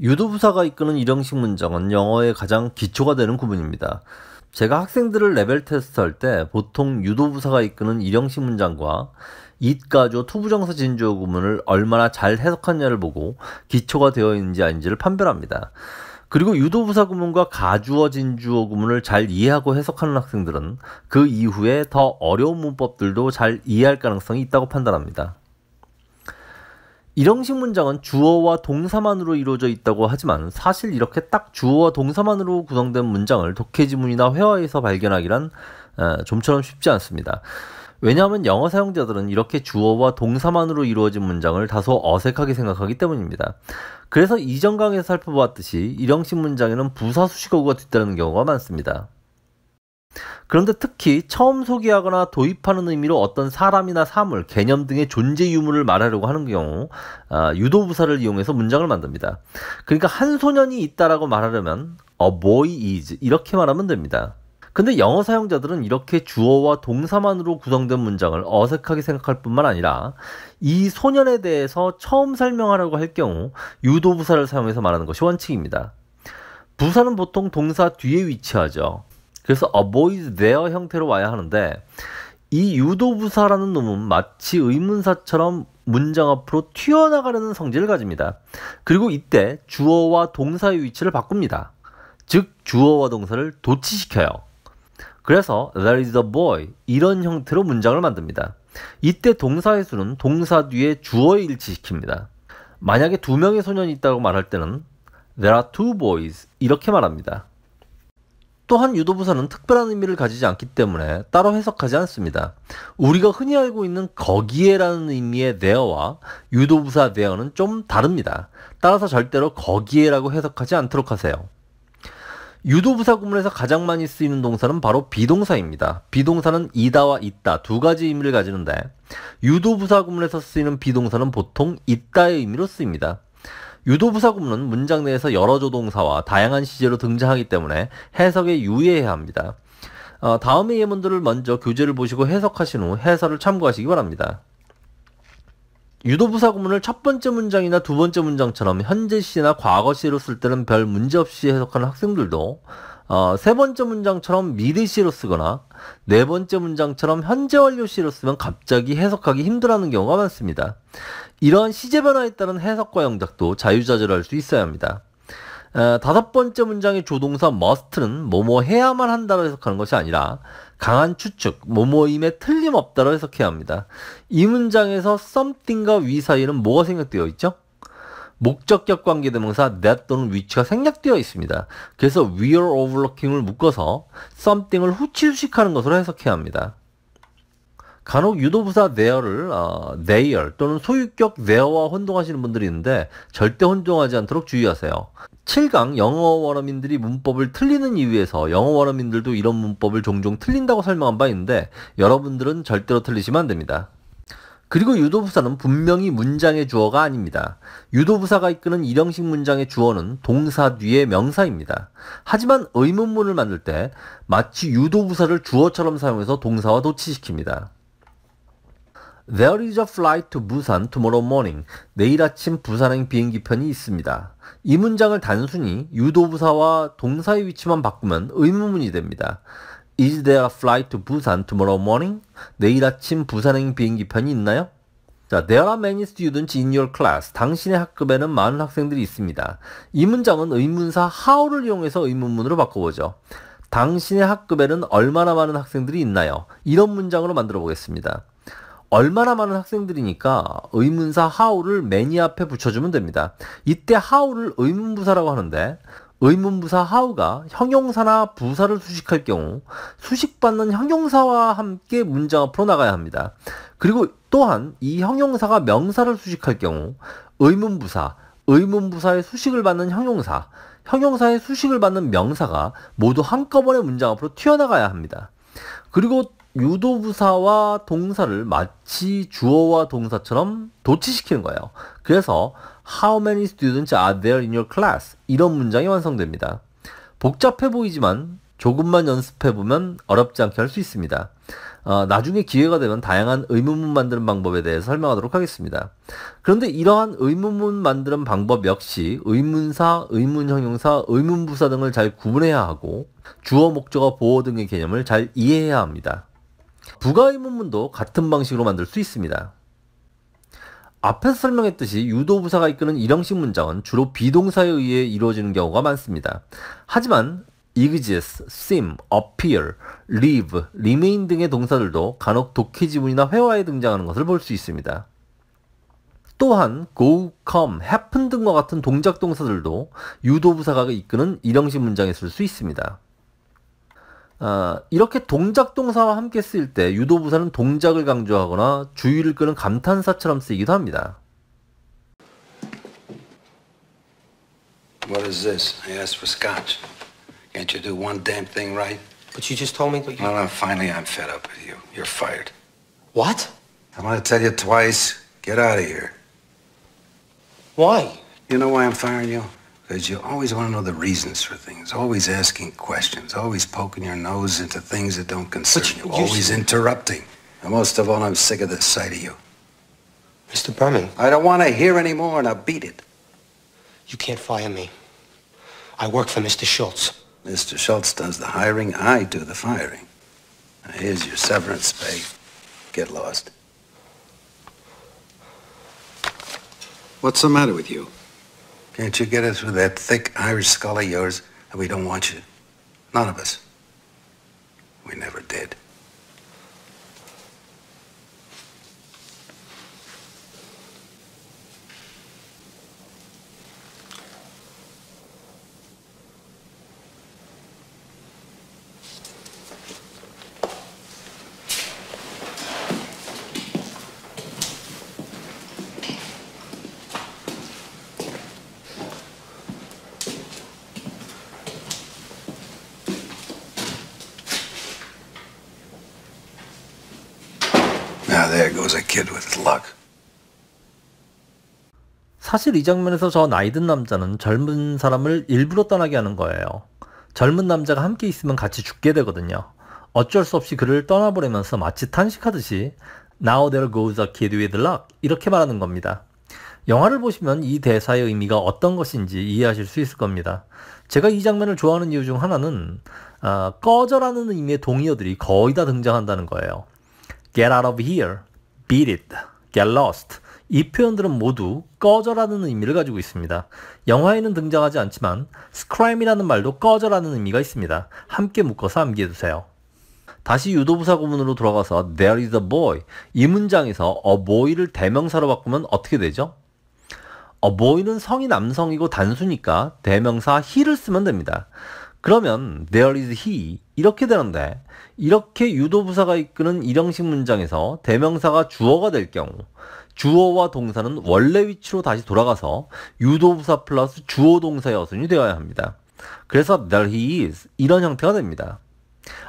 유도부사가 이끄는 일형식 문장은 영어의 가장 기초가 되는 구분입니다. 제가 학생들을 레벨 테스트할 때 보통 유도부사가 이끄는 일형식 문장과 이가조 투부정사 진주어 구문을 얼마나 잘 해석하느냐를 보고 기초가 되어 있는지 아닌지를 판별합니다. 그리고 유도부사 구문과 가주어 진주어 구문을 잘 이해하고 해석하는 학생들은 그 이후에 더 어려운 문법들도 잘 이해할 가능성이 있다고 판단합니다. 일형식 문장은 주어와 동사만으로 이루어져 있다고 하지만 사실 이렇게 딱 주어와 동사만으로 구성된 문장을 독해지문이나 회화에서 발견하기란 어, 좀처럼 쉽지 않습니다. 왜냐하면 영어 사용자들은 이렇게 주어와 동사만으로 이루어진 문장을 다소 어색하게 생각하기 때문입니다. 그래서 이전 강에서 의 살펴보았듯이 일형식 문장에는 부사 수식어구가 뒤따르는 경우가 많습니다. 그런데 특히 처음 소개하거나 도입하는 의미로 어떤 사람이나 사물, 개념 등의 존재 유무를 말하려고 하는 경우 아, 유도부사를 이용해서 문장을 만듭니다. 그러니까 한 소년이 있다라고 말하려면 a boy is 이렇게 말하면 됩니다. 근데 영어 사용자들은 이렇게 주어와 동사만으로 구성된 문장을 어색하게 생각할 뿐만 아니라 이 소년에 대해서 처음 설명하려고 할 경우 유도부사를 사용해서 말하는 것이 원칙입니다. 부사는 보통 동사 뒤에 위치하죠. 그래서 avoid their 형태로 와야 하는데 이 유도부사라는 놈은 마치 의문사처럼 문장 앞으로 튀어나가려는 성질을 가집니다. 그리고 이때 주어와 동사의 위치를 바꿉니다. 즉 주어와 동사를 도치시켜요. 그래서 there is a boy 이런 형태로 문장을 만듭니다. 이때 동사의 수는 동사 뒤에 주어에 일치시킵니다. 만약에 두 명의 소년이 있다고 말할 때는 there are two boys 이렇게 말합니다. 또한 유도부사는 특별한 의미를 가지지 않기 때문에 따로 해석하지 않습니다. 우리가 흔히 알고 있는 거기에라는 의미의 t 어와 유도부사 t 어는좀 다릅니다. 따라서 절대로 거기에라고 해석하지 않도록 하세요. 유도부사 구문에서 가장 많이 쓰이는 동사는 바로 비동사입니다. 비동사는 이다와 있다 두 가지 의미를 가지는데 유도부사 구문에서 쓰이는 비동사는 보통 있다의 의미로 쓰입니다. 유도부사 구문은 문장 내에서 여러 조동사와 다양한 시제로 등장하기 때문에 해석에 유의해야 합니다. 어, 다음의 예문들을 먼저 교재를 보시고 해석하신 후 해설을 참고하시기 바랍니다. 유도부사 구문을 첫 번째 문장이나 두 번째 문장처럼 현재 시나 과거 시로 쓸 때는 별 문제없이 해석하는 학생들도 어, 세 번째 문장처럼 미리시로 쓰거나 네 번째 문장처럼 현재 완료시로 쓰면 갑자기 해석하기 힘들어하는 경우가 많습니다. 이러한 시제 변화에 따른 해석과 영작도 자유자재로 할 수 있어야 합니다. 에, 어, 다섯 번째 문장의 조동사 must는 뭐뭐 해야만 한다고 해석하는 것이 아니라 강한 추측, 뭐뭐임에 틀림없다로 해석해야 합니다. 이 문장에서 something과 we 사이에는 뭐가 생각되어 있죠? 목적격 관계 대명사 that 또는 which가 생략되어 있습니다. 그래서 were overlooking을 묶어서 something을 후치수식하는 것으로 해석해야 합니다. 간혹 유도부사 there를 어, their 또는 소유격 there와 혼동하시는 분들이 있는데 절대 혼동하지 않도록 주의하세요. 7강 영어 원어민들이 문법을 틀리는 이유에서 영어 원어민들도 이런 문법을 종종 틀린다고 설명한 바 있는데 여러분들은 절대로 틀리시면 안 됩니다. 그리고 유도부사는 분명히 문장의 주어가 아닙니다. 유도부사가 이끄는 일형식 문장의 주어는 동사 뒤의 명사입니다. 하지만 의문문을 만들 때 마치 유도부사를 주어처럼 사용해서 동사와 도치시킵니다. There is a flight to Busan tomorrow morning. 내일 아침 부산행 비행기편이 있습니다. 이 문장을 단순히 유도부사와 동사의 위치만 바꾸면 의문문이 됩니다. Is there a flight to Busan tomorrow morning? 내일 아침 부산행 비행기편이 있나요? 자, there are many students in your class. 당신의 학급에는 많은 학생들이 있습니다. 이 문장은 의문사 how를 이용해서 의문문으로 바꿔보죠. 당신의 학급에는 얼마나 많은 학생들이 있나요? 이런 문장으로 만들어 보겠습니다. 얼마나 많은 학생들이니까 의문사 how를 many 앞에 붙여주면 됩니다. 이때 how를 의문부사라고 하는데 의문부사 하우가 형용사나 부사를 수식할 경우 수식받는 형용사와 함께 문장 앞으로 나가야 합니다. 그리고 또한 이 형용사가 명사를 수식할 경우 의문부사, 의문부사의 수식을 받는 형용사, 형용사의 수식을 받는 명사가 모두 한꺼번에 문장 앞으로 튀어나가야 합니다. 그리고 유도부사와 동사를 마치 주어와 동사처럼 도치시키는 거예요. 그래서 How many students are there in your class? 이런 문장이 완성됩니다. 복잡해 보이지만 조금만 연습해보면 어렵지 않게 할 수 있습니다. 어, 나중에 기회가 되면 다양한 의문문 만드는 방법에 대해 설명하도록 하겠습니다. 그런데 이러한 의문문 만드는 방법 역시 의문사, 의문형용사, 의문부사 등을 잘 구분해야 하고 주어, 목적어, 보호 등의 개념을 잘 이해해야 합니다. 부가 의문문도 같은 방식으로 만들 수 있습니다. 앞에서 설명했듯이 유도부사가 이끄는 일형식 문장은 주로 비동사에 의해 이루어지는 경우가 많습니다. 하지만 exist, seem, appear, live, remain 등의 동사들도 간혹 독해 지문이나 회화에 등장하는 것을 볼 수 있습니다. 또한 go, come, happen 등과 같은 동작 동사들도 유도부사가 이끄는 일형식 문장에 쓸 수 있습니다. 아, 이렇게 동작 동사와 함께 쓰일 때 유도부사는 동작을 강조하거나 주의를 끄는 감탄사처럼 쓰이기도 합니다. What is this? I asked for scotch. Can't you do one damn thing right? But you just told me that you... No, no, finally I'm fed up with you. You're fired. What? I'm gonna tell you twice. Get out of here. Why? You know why I'm firing you? because you always want to know the reasons for things, always asking questions, always poking your nose into things that don't concern you, you, always interrupting. And most of all, I'm sick of the sight of you. Mr. Berman. I don't want to hear any more, and I'll beat it. You can't fire me. I work for Mr. Schultz. Mr. Schultz does the hiring, I do the firing. Now here's your severance pay. Get lost. What's the matter with you? Can't you get it through that thick Irish skull of yours that we don't want you? None of us. We never did. kid with luck. 사실 이 장면에서 저 나이든 남자는 젊은 사람을 일부러 떠나게 하는 거예요. 젊은 남자가 함께 있으면 같이 죽게 되거든요. 어쩔 수 없이 그를 떠나버리면서 마치 탄식하듯이 Now there goes a kid with luck 이렇게 말하는 겁니다. 영화를 보시면 이 대사의 의미가 어떤 것인지 이해하실 수 있을 겁니다. 제가 이 장면을 좋아하는 이유 중 하나는 아, 꺼져라는 의미의 동의어들이 거의 다 등장한다는 거예요. Get out of here, beat it, get lost 이 표현들은 모두 꺼져라는 의미를 가지고 있습니다. 영화에는 등장하지 않지만 scrime이라는 말도 꺼져라는 의미가 있습니다. 함께 묶어서 암기해 두세요. 다시 유도부사 구문으로 돌아가서 there is a boy 이 문장에서 a boy를 대명사로 바꾸면 어떻게 되죠? a boy는 성이 남성이고 단수니까 대명사 he를 쓰면 됩니다. 그러면 there is he 이렇게 되는데 이렇게 유도부사가 이끄는 일형식 문장에서 대명사가 주어가 될 경우 주어와 동사는 원래 위치로 다시 돌아가서 유도부사 플러스 주어 동사의 어순이 되어야 합니다. 그래서 there he is 이런 형태가 됩니다.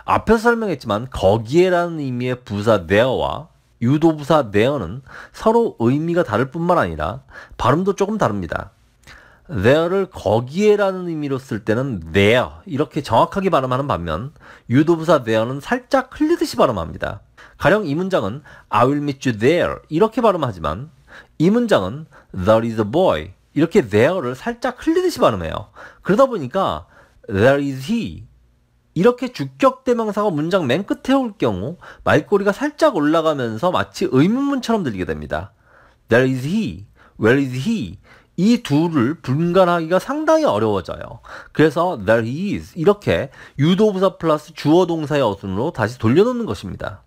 앞에서 설명했지만 거기에라는 의미의 부사 there와 유도부사 there는 서로 의미가 다를 뿐만 아니라 발음도 조금 다릅니다. there를 거기에라는 의미로 쓸 때는 there 이렇게 정확하게 발음하는 반면 유도부사 there는 살짝 흘리듯이 발음합니다. 가령 이 문장은 I will meet you there 이렇게 발음하지만 이 문장은 there is a boy 이렇게 there를 살짝 흘리듯이 발음해요. 그러다 보니까 there is he 이렇게 주격 대명사가 문장 맨 끝에 올 경우 말꼬리가 살짝 올라가면서 마치 의문문처럼 들리게 됩니다. There is he, where is he 이 둘을 분간하기가 상당히 어려워져요. 그래서 there is 이렇게 유도부사 플러스 주어 동사의 어순으로 다시 돌려놓는 것입니다.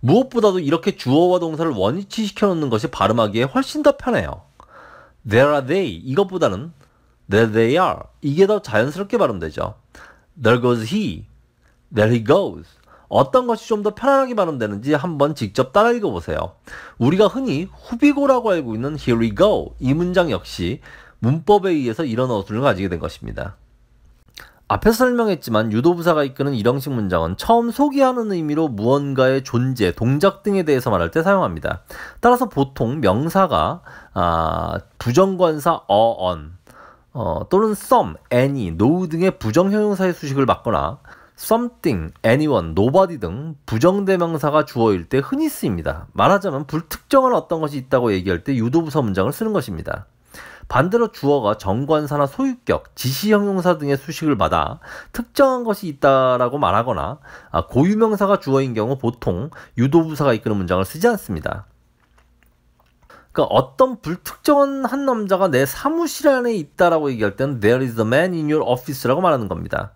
무엇보다도 이렇게 주어와 동사를 원위치 시켜놓는 것이 발음하기에 훨씬 더 편해요. There are they 이것보다는 there they are 이게 더 자연스럽게 발음되죠. There goes he, there he goes 어떤 것이 좀 더 편안하게 발음되는지 한번 직접 따라 읽어보세요. 우리가 흔히 후비고라고 알고 있는 here we go 이 문장 역시 문법에 의해서 이런 어순을 가지게 된 것입니다. 앞에서 설명했지만 유도부사가 이끄는 일형식 문장은 처음 소개하는 의미로 무언가의 존재, 동작 등에 대해서 말할 때 사용합니다. 따라서 보통 명사가 아, 부정관사 어언 어, 또는 some, any, no 등의 부정형용사의 수식을 받거나 something, anyone, nobody 등 부정대명사가 주어일 때 흔히 쓰입니다. 말하자면 불특정한 어떤 것이 있다고 얘기할 때유도부서 문장을 쓰는 것입니다. 반대로 주어가 정관사나 소유격, 지시형용사 등의 수식을 받아 특정한 것이 있다라고 말하거나 아, 고유명사가 주어인 경우 보통 유도부사가 이끄는 문장을 쓰지 않습니다. 그러니까 어떤 불특정한 한 남자가 내 사무실 안에 있다라고 얘기할 때는 there is a man in your office라고 말하는 겁니다.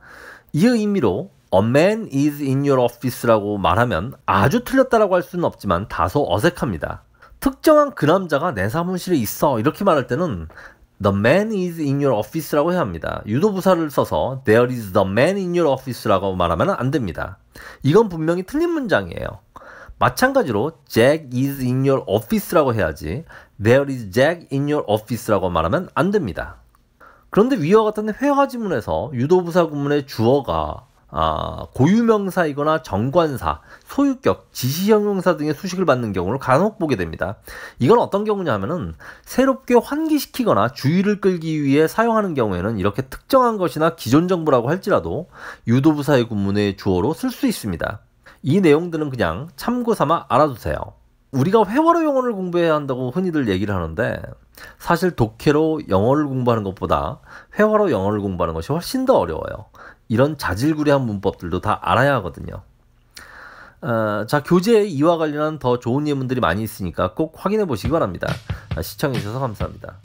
이 의미로 A man is in your office라고 말하면 아주 틀렸다라고 할 수는 없지만 다소 어색합니다. 특정한 그 남자가 내 사무실에 있어 이렇게 말할 때는 The man is in your office라고 해야 합니다. 유도부사를 써서 There is the man in your office라고 말하면 안 됩니다. 이건 분명히 틀린 문장이에요. 마찬가지로 Jack is in your office라고 해야지 There is Jack in your office라고 말하면 안 됩니다. 그런데 위와 같은 회화지문에서 유도부사 구문의 주어가 아, 고유명사이거나 정관사, 소유격, 지시형용사 등의 수식을 받는 경우를 간혹 보게 됩니다. 이건 어떤 경우냐 하면은 새롭게 환기시키거나 주의를 끌기 위해 사용하는 경우에는 이렇게 특정한 것이나 기존 정보라고 할지라도 유도부사의 구문의 주어로 쓸 수 있습니다. 이 내용들은 그냥 참고 삼아 알아두세요. 우리가 회화로 용어를 공부해야 한다고 흔히들 얘기를 하는데 사실 독해로 영어를 공부하는 것보다 회화로 영어를 공부하는 것이 훨씬 더 어려워요. 이런 자질구레한 문법들도 다 알아야 하거든요. 어, 자, 교재 에 이와 관련한 더 좋은 예문들이 많이 있으니까 꼭 확인해 보시기 바랍니다. 시청해 주셔서 감사합니다.